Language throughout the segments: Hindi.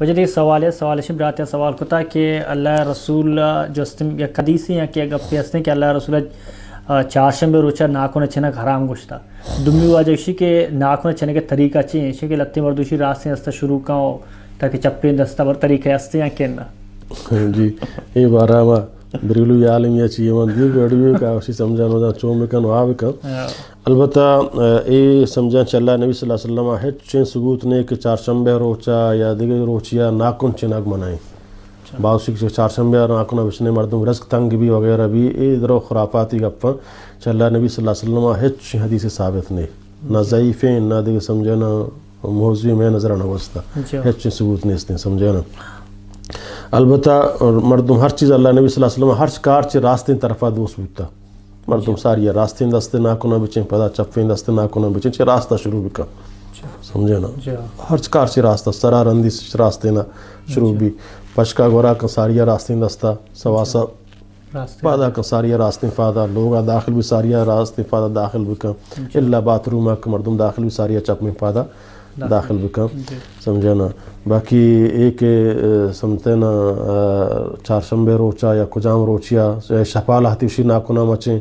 वजह एक सवाल है सवाल शिम रात है सवाल को था कि अल्लाह रसूल जो कदीसी या कि गप्पे हंसते कि अल्लाह रसूल चाशम में रोचा नाखुन अच्छे नक हराम गुश था गुश्ता दुमी इसी के नाखुन अच्छे के तरीका अच्छे हैं इसी के लत्ते मरदूशी रात से हंसता शुरू का हो ताकि चप्पे दस्ता बर तरीके हंसते हैं के ना हाँ जी ये बारह බිරිලු उसी චියමන්දී ගඩුවේ කාවසි में වදා චෝමකන් වාවකන් अलबत्ता ये समझा चल्ला नबी वसल्लम है चेन सुगुत ने कि शंभर रोचा या दिगे रोचिया नाकुन चिनाग मनाई बाउसिक से चार शंभर नाकुन ने मर्दों रस्क तंग भी वगैरह भी ये इधर खुरापाती गप्पा चल्ला नबी वसल्लम है साबित ने ना ज़ईफ़े ना दिगे समझाना में नजर आना वस्ता है सबूत ने इसने समझे ना अलबत् मरदम हर चीज़ अल्लाह नबी वसलम हर कार जे रास्ते तरफ़ा दोस्त बीता मरदम सारी रास्ते दस्ते ना कोन विचें पता चप्पे दस्ते ना कोन बिचें रास्ता शुरू भी का समझे ना हाँ। हर कार से रास्ता सरा रंदी रास्ते ना शुरू हाँ। भी पशका गोरा का सारिया रास्ते दस्ता सवासा फ़ादा का सारिया रास्ते फ़ादा लोग दाखिल भी सारिया रास्ते फ़ादा दाखिल भी कम अल्लाह बाथरूम का मरदम दाखिल भी सारिया चक में फ़ादा दाखिल भी कम समझे ना बाकी एक समझते ना चारशंबे रोचा या कुजाम रोचिया शफाल हतीशी नाकुना मचें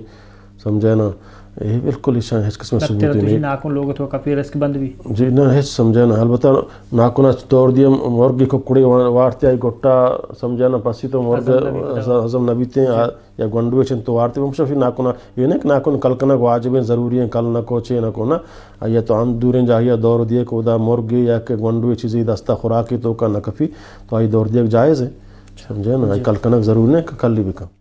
समझा ना ਇਹ बिल्कुल ਇਸ਼ਾਂ ਹੈ ਕਿਸਮ नहीं नाकों ਤੁਸੀਂ तो काफी ਤੋਂ बंद भी जी ना है ਨਾ ना ਸਮਝਾਣਾ ਹਲਬਤਾ ਨਾਕੋ ਨਾ ਤੌਰ ਦੀ ਮਰਗ ਕੋ ਕੁੜੇ ਵਾਰਤੇ ਆਈ ਗੋਟਾ ਸਮਝਾਣਾ ਪਾਸੀ ਤੋਂ ਮਰਗ ਹਜ਼ਮ ਨਬੀ ਤੇ या गोंडवेशन तो वार्ते वंश फिर नाकों ना ये ना कल कल्कना को आज में जरूरी है कल ना कोचे ना को ना या तो आम दूर जाहिया दौर दिए को या के दस्ता खुराकी तो का नकफी तो आई दौर दिया जायज़ है समझे ना कनक जरूर ने कल भी कम